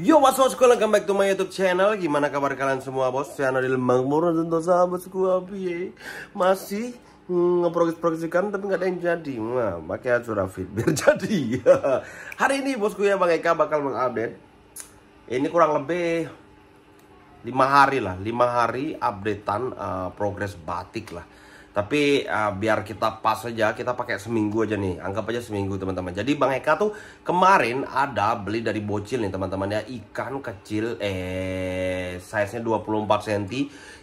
Yo what's up sekolah welcome back my youtube channel Gimana kabar kalian semua bos Saya Lembang Mangmur tentu sahabat sekolah Biaya Masih hmm, ngeprogres-progresikan tapi nggak ada yang jadi Nah pakai acara fit biar jadi Hari ini bosku ya Bang Eka bakal mengupdate Ini kurang lebih lima hari lah lima hari updatean uh, progres batik lah tapi uh, biar kita pas aja kita pakai seminggu aja nih anggap aja seminggu teman-teman jadi Bang Eka tuh kemarin ada beli dari bocil nih teman-teman ya ikan kecil eh size nya 24 cm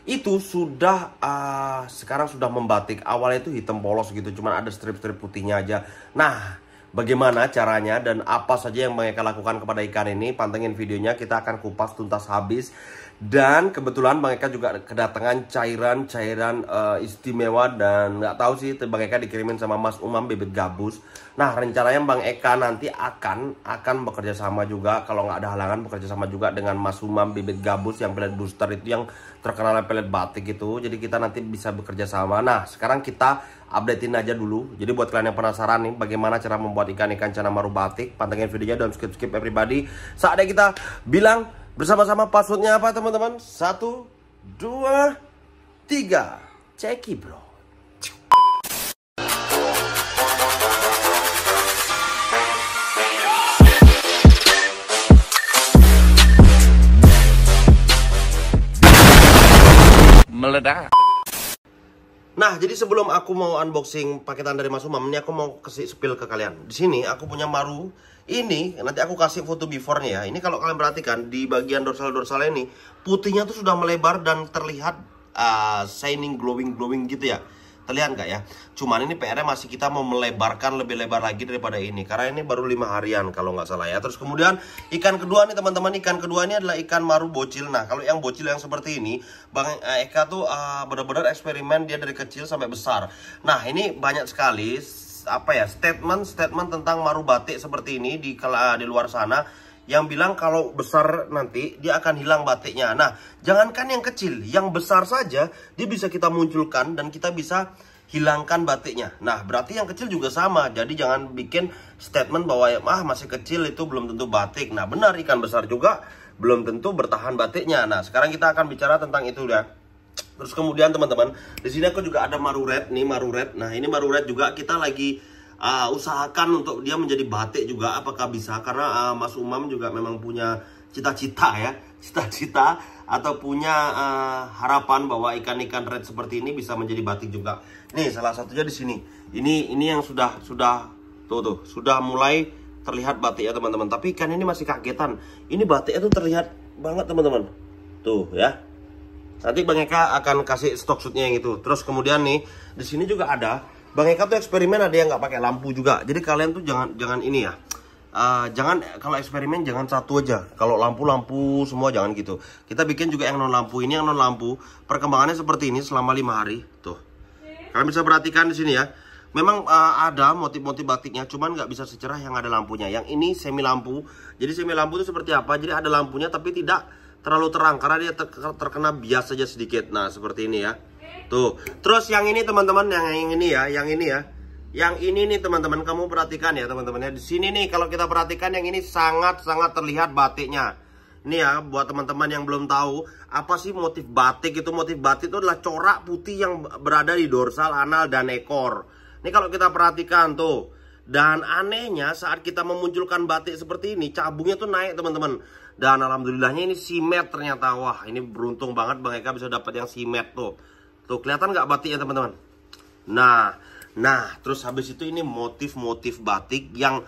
itu sudah uh, sekarang sudah membatik awalnya itu hitam polos gitu cuman ada strip-strip putihnya aja nah bagaimana caranya dan apa saja yang mereka lakukan kepada ikan ini. Pantengin videonya, kita akan kupas tuntas habis. Dan kebetulan mereka juga kedatangan cairan-cairan uh, istimewa dan nggak tahu sih mereka dikirimin sama Mas Umam bibit gabus. Nah rencananya Bang Eka nanti akan akan bekerja sama juga kalau nggak ada halangan bekerja sama juga dengan Mas Umam bibit gabus yang pelet booster itu yang terkenal pelet batik itu. Jadi kita nanti bisa bekerja sama. Nah sekarang kita updatein aja dulu. Jadi buat kalian yang penasaran nih bagaimana cara membuat ikan-ikan maru batik, pantengin videonya dan skip-skip everybody. Saatnya kita bilang bersama-sama passwordnya apa teman-teman? Satu, dua, tiga. Ceki bro. Meledak. Nah, jadi sebelum aku mau unboxing paketan dari Mas Umam, ini aku mau kasih spill ke kalian. Di sini aku punya Maru. Ini nanti aku kasih foto before-nya ya. Ini kalau kalian perhatikan di bagian dorsal-dorsal ini, putihnya tuh sudah melebar dan terlihat uh, shining glowing glowing gitu ya. Kalian nggak ya? Cuman ini PR-nya masih kita mau melebarkan lebih lebar lagi daripada ini. Karena ini baru lima harian kalau nggak salah ya. Terus kemudian ikan kedua nih teman-teman. Ikan kedua ini adalah ikan maru bocil. Nah kalau yang bocil yang seperti ini. Bang eh, Eka tuh uh, benar-benar eksperimen dia dari kecil sampai besar. Nah ini banyak sekali apa ya statement-statement tentang maru batik seperti ini di di luar sana yang bilang kalau besar nanti dia akan hilang batiknya. Nah, jangankan yang kecil, yang besar saja dia bisa kita munculkan dan kita bisa hilangkan batiknya. Nah, berarti yang kecil juga sama. Jadi jangan bikin statement bahwa ah masih kecil itu belum tentu batik. Nah, benar ikan besar juga belum tentu bertahan batiknya. Nah, sekarang kita akan bicara tentang itu ya. Terus kemudian teman-teman, di sini aku juga ada maruret nih, maruret. Nah, ini maruret juga kita lagi uh, usahakan untuk dia menjadi batik juga apakah bisa karena uh, Mas Umam juga memang punya cita-cita ya cita-cita atau punya uh, harapan bahwa ikan-ikan red seperti ini bisa menjadi batik juga nih salah satunya di sini ini ini yang sudah sudah tuh tuh sudah mulai terlihat batik ya teman-teman tapi ikan ini masih kagetan ini batik itu terlihat banget teman-teman tuh ya nanti Bang Eka akan kasih stok shootnya yang itu terus kemudian nih di sini juga ada Bang Eka tuh eksperimen ada yang nggak pakai lampu juga. Jadi kalian tuh jangan jangan ini ya. Uh, jangan kalau eksperimen jangan satu aja kalau lampu lampu semua jangan gitu kita bikin juga yang non lampu ini yang non lampu perkembangannya seperti ini selama lima hari tuh kalian bisa perhatikan di sini ya memang uh, ada motif-motif batiknya cuman nggak bisa secerah yang ada lampunya yang ini semi lampu jadi semi lampu itu seperti apa jadi ada lampunya tapi tidak terlalu terang karena dia terkena bias saja sedikit nah seperti ini ya Tuh. Terus yang ini teman-teman, yang, ini ya, yang ini ya. Yang ini nih teman-teman, kamu perhatikan ya teman-teman ya. Di sini nih kalau kita perhatikan yang ini sangat-sangat terlihat batiknya. Ini ya buat teman-teman yang belum tahu apa sih motif batik itu motif batik itu adalah corak putih yang berada di dorsal, anal dan ekor. Ini kalau kita perhatikan tuh. Dan anehnya saat kita memunculkan batik seperti ini cabungnya tuh naik teman-teman. Dan alhamdulillahnya ini simet ternyata. Wah, ini beruntung banget Bang Eka bisa dapat yang simet tuh. Tuh kelihatan nggak batiknya teman-teman? Nah, nah terus habis itu ini motif-motif batik yang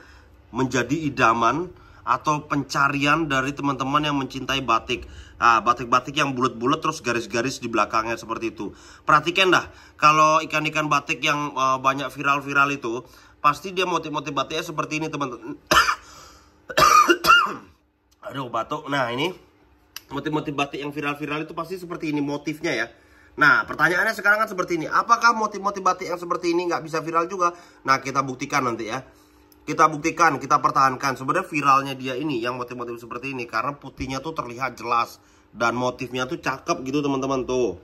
menjadi idaman atau pencarian dari teman-teman yang mencintai batik. Nah, batik-batik yang bulat-bulat terus garis-garis di belakangnya seperti itu. Perhatikan dah, kalau ikan-ikan batik yang uh, banyak viral-viral itu, pasti dia motif-motif batiknya seperti ini, teman-teman. Aduh, batuk. Nah, ini motif-motif batik yang viral-viral itu pasti seperti ini motifnya ya. Nah, pertanyaannya sekarang kan seperti ini. Apakah motif-motif batik yang seperti ini nggak bisa viral juga? Nah, kita buktikan nanti ya. Kita buktikan, kita pertahankan. Sebenarnya viralnya dia ini yang motif-motif seperti ini. Karena putihnya tuh terlihat jelas. Dan motifnya tuh cakep gitu teman-teman tuh.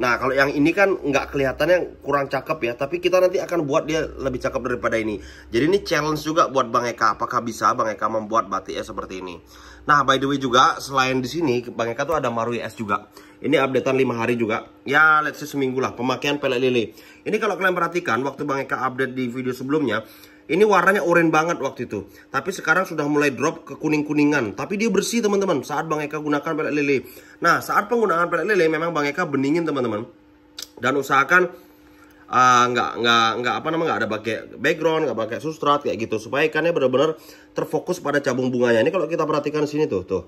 Nah kalau yang ini kan nggak kelihatannya kurang cakep ya Tapi kita nanti akan buat dia lebih cakep daripada ini Jadi ini challenge juga buat Bang Eka Apakah bisa Bang Eka membuat batiknya seperti ini Nah by the way juga selain di sini Bang Eka tuh ada Marui es juga Ini updatean 5 hari juga Ya let's say seminggu lah pemakaian pelek lili Ini kalau kalian perhatikan waktu Bang Eka update di video sebelumnya ini warnanya oranye banget waktu itu. Tapi sekarang sudah mulai drop ke kuning-kuningan. Tapi dia bersih teman-teman saat Bang Eka gunakan pelet lele. Nah saat penggunaan pelet lele memang Bang Eka beningin teman-teman. Dan usahakan uh, nggak nggak nggak apa namanya nggak ada pakai background nggak pakai substrat kayak gitu supaya ikannya benar-benar terfokus pada cabung bunganya ini kalau kita perhatikan sini tuh tuh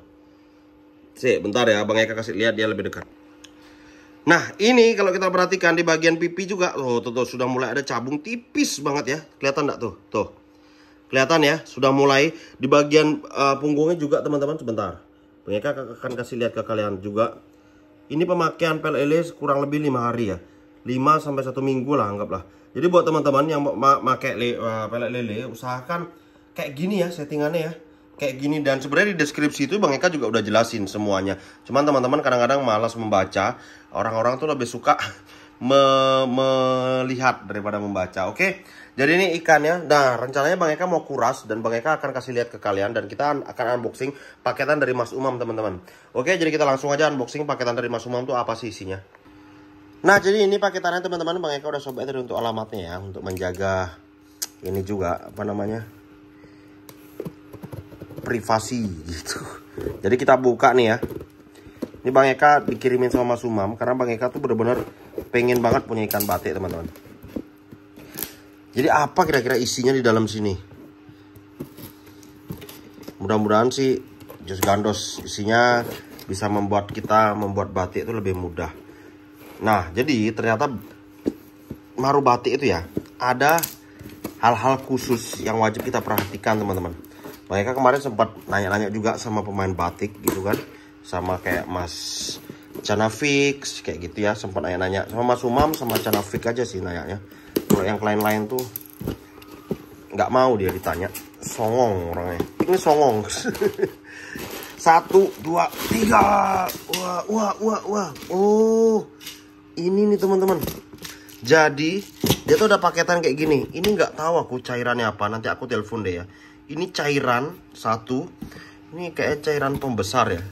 sih bentar ya bang Eka kasih lihat dia lebih dekat Nah ini kalau kita perhatikan di bagian pipi juga tuh, oh, tuh, tuh sudah mulai ada cabung tipis banget ya Kelihatan nggak tuh? Tuh Kelihatan ya sudah mulai di bagian uh, punggungnya juga teman-teman sebentar Mereka akan kasih lihat ke kalian juga Ini pemakaian pel kurang lebih 5 hari ya 5 sampai 1 minggu lah anggaplah Jadi buat teman-teman yang pakai uh, eh, pel lele usahakan kayak gini ya settingannya ya kayak gini dan sebenarnya di deskripsi itu Bang Eka juga udah jelasin semuanya. Cuman teman-teman kadang-kadang malas membaca, orang-orang tuh lebih suka me melihat daripada membaca. Oke. Jadi ini ikannya. Nah, rencananya Bang Eka mau kuras dan Bang Eka akan kasih lihat ke kalian dan kita akan unboxing paketan dari Mas Umam, teman-teman. Oke, jadi kita langsung aja unboxing paketan dari Mas Umam tuh apa sih isinya. Nah, jadi ini paketannya teman-teman Bang Eka udah sobat untuk alamatnya ya untuk menjaga ini juga apa namanya? privasi gitu. Jadi kita buka nih ya. Ini Bang Eka dikirimin sama Mas Umam karena Bang Eka tuh bener-bener pengen banget punya ikan batik teman-teman. Jadi apa kira-kira isinya di dalam sini? Mudah-mudahan sih jus gandos isinya bisa membuat kita membuat batik itu lebih mudah. Nah, jadi ternyata maru batik itu ya ada hal-hal khusus yang wajib kita perhatikan teman-teman mereka kemarin sempat nanya-nanya juga sama pemain batik gitu kan sama kayak Mas Canafix kayak gitu ya sempat nanya-nanya sama Mas Umam sama Canafix aja sih nanya-nanya kalau yang lain-lain tuh nggak mau dia ditanya songong orangnya ini songong satu dua tiga wah wah wah wah oh ini nih teman-teman jadi dia tuh ada paketan kayak gini ini nggak tahu aku cairannya apa nanti aku telepon deh ya ini cairan satu ini kayak cairan pembesar ya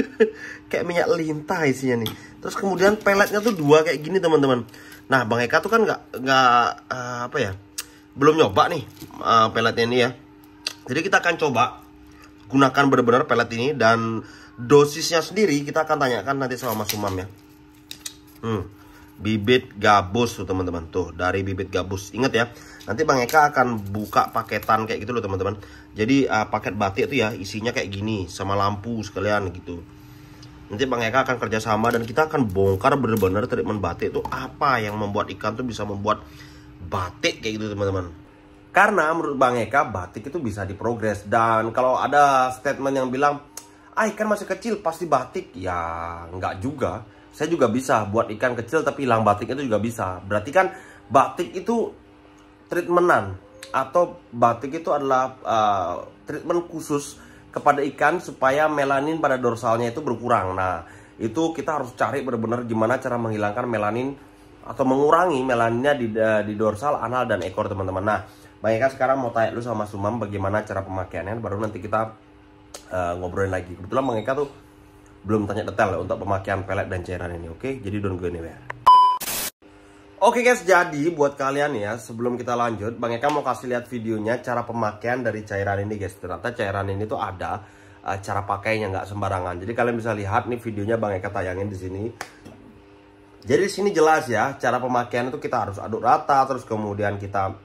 kayak minyak lintah isinya nih terus kemudian peletnya tuh dua kayak gini teman-teman nah bang Eka tuh kan nggak nggak uh, apa ya belum nyoba nih uh, peletnya ini ya jadi kita akan coba gunakan benar-benar pelet ini dan dosisnya sendiri kita akan tanyakan nanti sama Mas Umam ya hmm bibit gabus tuh teman-teman tuh dari bibit gabus inget ya nanti Bang Eka akan buka paketan kayak gitu loh teman-teman jadi uh, paket batik itu ya isinya kayak gini sama lampu sekalian gitu nanti Bang Eka akan kerjasama dan kita akan bongkar bener-bener treatment batik itu apa yang membuat ikan tuh bisa membuat batik kayak gitu teman-teman karena menurut Bang Eka batik itu bisa diprogres dan kalau ada statement yang bilang ah ikan masih kecil pasti batik ya nggak juga saya juga bisa buat ikan kecil tapi hilang batik itu juga bisa berarti kan batik itu treatmentan atau batik itu adalah uh, treatment khusus kepada ikan supaya melanin pada dorsalnya itu berkurang nah itu kita harus cari benar-benar gimana cara menghilangkan melanin atau mengurangi melaninnya di, eh, di dorsal, anal, dan ekor teman-teman nah Baiklah sekarang mau tanya lu sama Sumam bagaimana cara pemakaiannya baru nanti kita uh, ngobrolin lagi kebetulan Bang Eka tuh belum tanya detail ya untuk pemakaian pelet dan cairan ini oke okay? jadi don't go anywhere Oke okay guys, jadi buat kalian ya, sebelum kita lanjut, Bang Eka mau kasih lihat videonya cara pemakaian dari cairan ini guys. Ternyata cairan ini tuh ada uh, cara pakainya nggak sembarangan. Jadi kalian bisa lihat nih videonya Bang Eka tayangin di sini. Jadi di sini jelas ya, cara pemakaian itu kita harus aduk rata, terus kemudian kita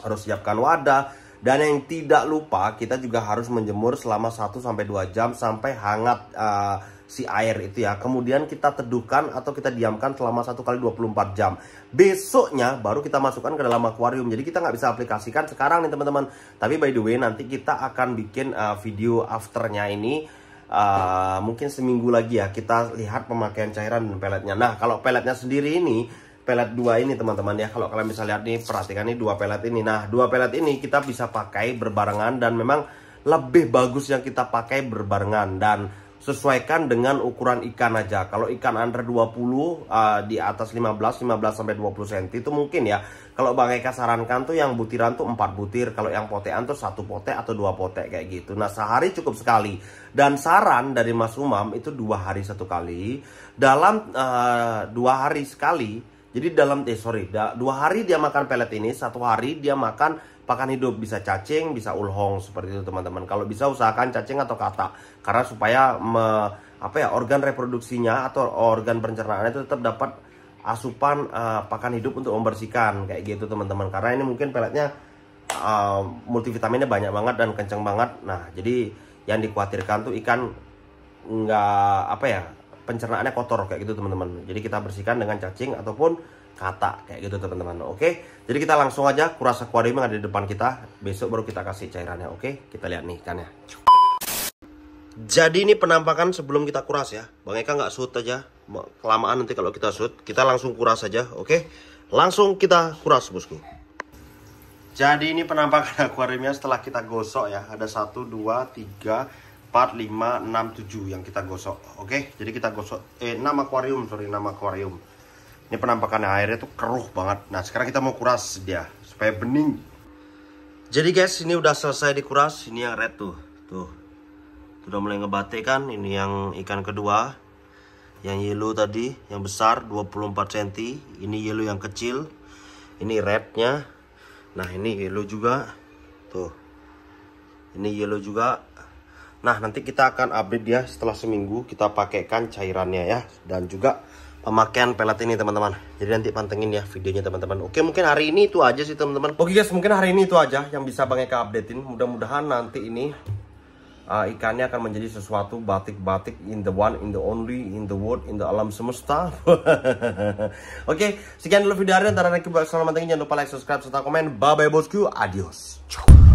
harus siapkan wadah, dan yang tidak lupa kita juga harus menjemur selama 1 2 jam sampai hangat uh, si air itu ya. Kemudian kita teduhkan atau kita diamkan selama 1 kali 24 jam. Besoknya baru kita masukkan ke dalam akuarium. Jadi kita nggak bisa aplikasikan sekarang nih teman-teman. Tapi by the way nanti kita akan bikin uh, video afternya ini uh, mungkin seminggu lagi ya kita lihat pemakaian cairan dan peletnya. Nah, kalau peletnya sendiri ini pelet dua ini teman-teman ya kalau kalian bisa lihat nih perhatikan nih dua pelet ini nah dua pelet ini kita bisa pakai berbarengan dan memang lebih bagus yang kita pakai berbarengan dan sesuaikan dengan ukuran ikan aja kalau ikan under 20 uh, eh, di atas 15 15 sampai 20 cm itu mungkin ya kalau Bang Eka sarankan tuh yang butiran tuh 4 butir kalau yang potean tuh satu potek atau dua potek kayak gitu nah sehari cukup sekali dan saran dari Mas Umam itu dua hari satu kali dalam uh, dua hari sekali jadi dalam eh sorry, da, dua hari dia makan pelet ini, satu hari dia makan pakan hidup bisa cacing, bisa ulhong seperti itu teman-teman. Kalau bisa usahakan cacing atau kata karena supaya me, apa ya organ reproduksinya atau organ pencernaannya itu tetap dapat asupan uh, pakan hidup untuk membersihkan kayak gitu teman-teman. Karena ini mungkin peletnya uh, multivitaminnya banyak banget dan kenceng banget. Nah jadi yang dikhawatirkan tuh ikan nggak apa ya pencernaannya kotor kayak gitu teman-teman. Jadi kita bersihkan dengan cacing ataupun kata kayak gitu teman-teman. Oke. Jadi kita langsung aja kurasa akuarium yang ada di depan kita. Besok baru kita kasih cairannya. Oke. Kita lihat nih ikannya. Jadi ini penampakan sebelum kita kuras ya. Bang Eka nggak shoot aja. Kelamaan nanti kalau kita shoot, kita langsung kuras aja, oke? Langsung kita kuras, bosku. Jadi ini penampakan akuariumnya setelah kita gosok ya. Ada satu, dua, tiga, 4, 5, 6, 7 yang kita gosok. Oke, jadi kita gosok eh 6 akuarium, sorry 6 akuarium. Ini penampakan airnya tuh keruh banget. Nah, sekarang kita mau kuras dia supaya bening. Jadi guys, ini udah selesai dikuras. Ini yang red tuh. Tuh. Sudah mulai ngebate kan. Ini yang ikan kedua. Yang yellow tadi, yang besar 24 cm. Ini yellow yang kecil. Ini rednya. Nah, ini yellow juga. Tuh. Ini yellow juga Nah, nanti kita akan update dia setelah seminggu kita pakaikan cairannya ya dan juga pemakaian pelet ini teman-teman. Jadi nanti pantengin ya videonya teman-teman. Oke, mungkin hari ini itu aja sih teman-teman. Oke guys, mungkin hari ini itu aja yang bisa Bang Eka ini Mudah-mudahan nanti ini uh, ikannya akan menjadi sesuatu batik-batik in the one, in the only, in the world, in the alam semesta. Oke, sekian dulu video hari ini. Antara lagi selamat tinggal Jangan lupa like, subscribe, serta komen. Bye-bye bosku. Adios. Ciao.